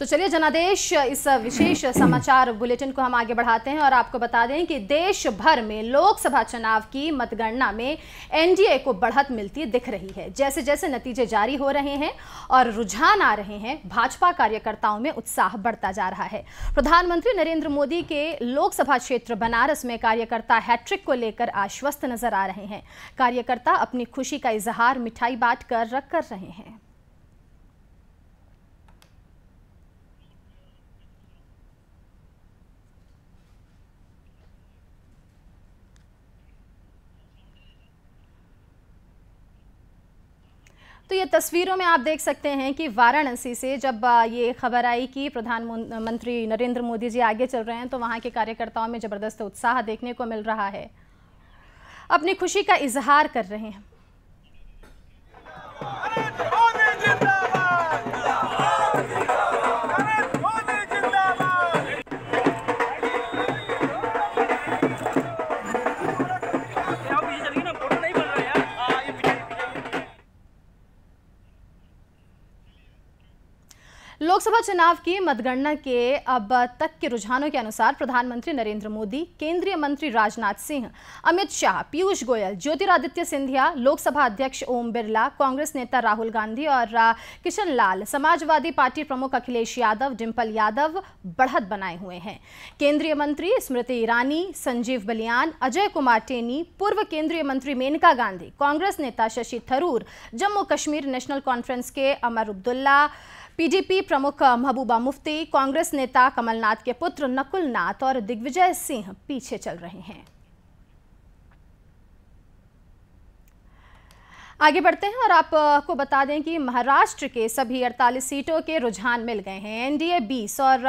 तो चलिए जनादेश इस विशेष समाचार बुलेटिन को हम आगे बढ़ाते हैं और आपको बता दें कि देश भर में लोकसभा चुनाव की मतगणना में एनडीए को बढ़त मिलती दिख रही है जैसे जैसे नतीजे जारी हो रहे हैं और रुझान आ रहे हैं भाजपा कार्यकर्ताओं में उत्साह बढ़ता जा रहा है प्रधानमंत्री नरेंद्र मोदी के लोकसभा क्षेत्र बनारस में कार्यकर्ता हैट्रिक को लेकर आश्वस्त नजर आ रहे हैं कार्यकर्ता अपनी खुशी का इजहार मिठाई बांट कर रख कर रहे हैं तो ये तस्वीरों में आप देख सकते हैं कि वाराणसी से जब ये खबर आई कि प्रधानमंत्री नरेंद्र मोदी जी आगे चल रहे हैं तो वहाँ के कार्यकर्ताओं में ज़बरदस्त उत्साह देखने को मिल रहा है अपनी खुशी का इजहार कर रहे हैं लोकसभा चुनाव की मतगणना के अब तक के रुझानों के अनुसार प्रधानमंत्री नरेंद्र मोदी केंद्रीय मंत्री राजनाथ सिंह अमित शाह पीयूष गोयल ज्योतिरादित्य सिंधिया लोकसभा अध्यक्ष ओम बिरला कांग्रेस नेता राहुल गांधी और किशन लाल समाजवादी पार्टी प्रमुख अखिलेश यादव डिम्पल यादव बढ़त बनाए हुए हैं केंद्रीय मंत्री स्मृति ईरानी संजीव बलियान अजय कुमार टेनी पूर्व केंद्रीय मंत्री मेनका गांधी कांग्रेस नेता शशि थरूर जम्मू कश्मीर नेशनल कॉन्फ्रेंस के अमर अब्दुल्ला पीडीपी प्रमुख महबूबा मुफ्ती कांग्रेस नेता कमलनाथ के पुत्र नकुल नाथ और दिग्विजय सिंह पीछे चल रहे हैं आगे बढ़ते हैं और आपको बता दें कि महाराष्ट्र के सभी 48 सीटों के रुझान मिल गए हैं एनडीए 20 और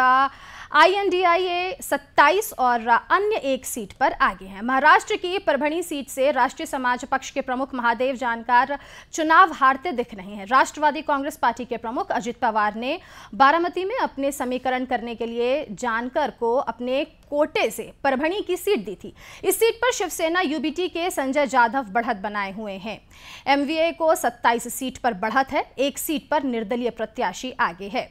आईएनडीआईए 27 और अन्य एक सीट पर आगे हैं महाराष्ट्र की परभणी सीट से राष्ट्रीय समाज पक्ष के प्रमुख महादेव जानकार चुनाव हारते दिख रहे हैं राष्ट्रवादी कांग्रेस पार्टी के प्रमुख अजित पवार ने बारामती में अपने समीकरण करने के लिए जानकर को अपने कोटे से परभणी की सीट दी थी इस सीट पर शिवसेना यूबीटी के संजय जाधव बढ़त बनाए हुए हैं एमवीए को 27 सीट पर बढ़त है एक सीट पर निर्दलीय प्रत्याशी आगे है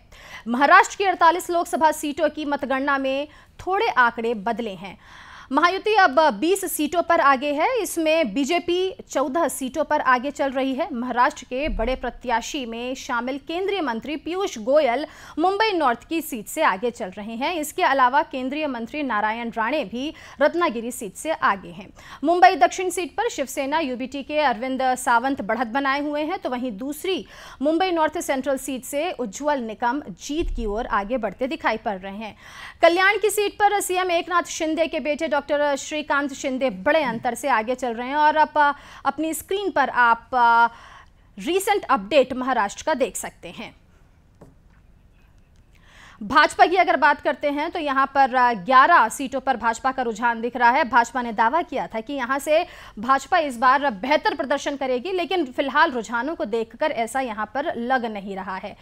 महाराष्ट्र की 48 लोकसभा सीटों की मतगणना में थोड़े आंकड़े बदले हैं महायुति अब 20 सीटों पर आगे है इसमें बीजेपी 14 सीटों पर आगे चल रही है महाराष्ट्र के बड़े प्रत्याशी में शामिल केंद्रीय मंत्री पीयूष गोयल मुंबई नॉर्थ की सीट से आगे चल रहे हैं इसके अलावा केंद्रीय मंत्री नारायण राणे भी रत्नागिरी सीट से आगे हैं मुंबई दक्षिण सीट पर शिवसेना यूबीटी के अरविंद सावंत बढ़त बनाए हुए हैं तो वहीं दूसरी मुंबई नॉर्थ सेंट्रल सीट से उज्ज्वल निकम जीत की ओर आगे बढ़ते दिखाई पड़ रहे हैं कल्याण की सीट पर सीएम एकनाथ शिंदे के बेटे डॉ डॉक्टर श्रीकांत शिंदे बड़े अंतर से आगे चल रहे हैं और आप अपनी स्क्रीन पर आप रिसेंट अपडेट महाराष्ट्र का देख सकते हैं भाजपा की अगर बात करते हैं तो यहाँ पर 11 सीटों पर भाजपा का रुझान दिख रहा है भाजपा ने दावा किया था कि यहाँ से भाजपा इस बार बेहतर प्रदर्शन करेगी लेकिन फिलहाल रुझानों को देखकर ऐसा यहाँ पर लग नहीं रहा है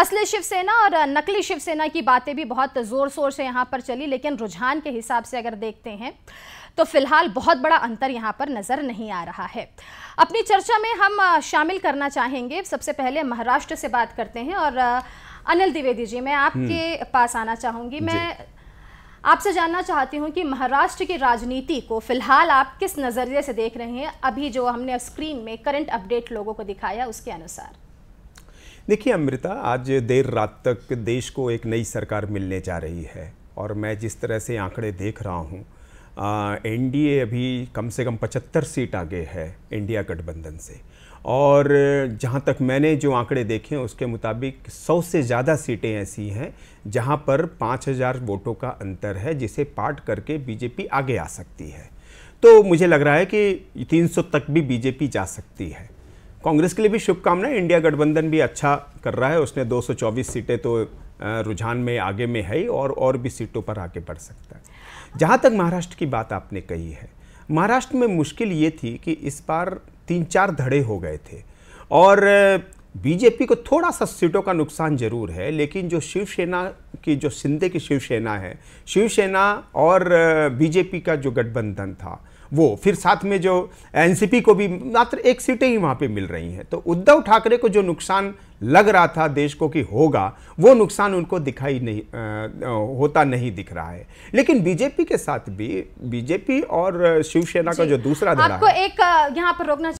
असली शिवसेना और नकली शिवसेना की बातें भी बहुत जोर शोर से यहाँ पर चली लेकिन रुझान के हिसाब से अगर देखते हैं तो फिलहाल बहुत बड़ा अंतर यहाँ पर नज़र नहीं आ रहा है अपनी चर्चा में हम शामिल करना चाहेंगे सबसे पहले महाराष्ट्र से बात करते हैं और अनिल द्विवेदी जी मैं आपके हम्म। पास आना चाहूँगी मैं आपसे जानना चाहती हूँ कि महाराष्ट्र की राजनीति को फिलहाल आप किस नज़रिए से देख रहे हैं अभी जो हमने स्क्रीन में करंट अपडेट लोगों को दिखाया उसके अनुसार देखिए अमृता आज देर रात तक देश को एक नई सरकार मिलने जा रही है और मैं जिस तरह से आंकड़े देख रहा हूँ एनडीए अभी कम से कम 75 सीट आगे है इंडिया गठबंधन से और जहाँ तक मैंने जो आंकड़े देखे उसके मुताबिक सौ से ज़्यादा सीटें ऐसी हैं जहाँ पर पाँच हज़ार वोटों का अंतर है जिसे पार्ट करके बीजेपी आगे आ सकती है तो मुझे लग रहा है कि 300 तक भी बीजेपी जा सकती है कांग्रेस के लिए भी शुभकामनाएं इंडिया गठबंधन भी अच्छा कर रहा है उसने 224 सीटें तो रुझान में आगे में है और और भी सीटों पर आगे बढ़ सकता है जहाँ तक महाराष्ट्र की बात आपने कही है महाराष्ट्र में मुश्किल ये थी कि इस बार तीन चार धड़े हो गए थे और बीजेपी को थोड़ा सा सीटों का नुकसान जरूर है लेकिन जो शिवसेना की जो सिंधे की शिवसेना है शिवसेना और बीजेपी का जो गठबंधन था वो फिर साथ में जो एनसीपी को भी मात्र एक सीटें ही वहाँ पे मिल रही हैं तो उद्धव ठाकरे को जो नुकसान लग रहा था देश को कि होगा वो नुकसान उनको दिखाई नहीं आ, होता नहीं दिख रहा है लेकिन बीजेपी के साथ भी बीजेपी और शिवसेना का जो दूसरा धड़ा आपको एक यहाँ पर रोकना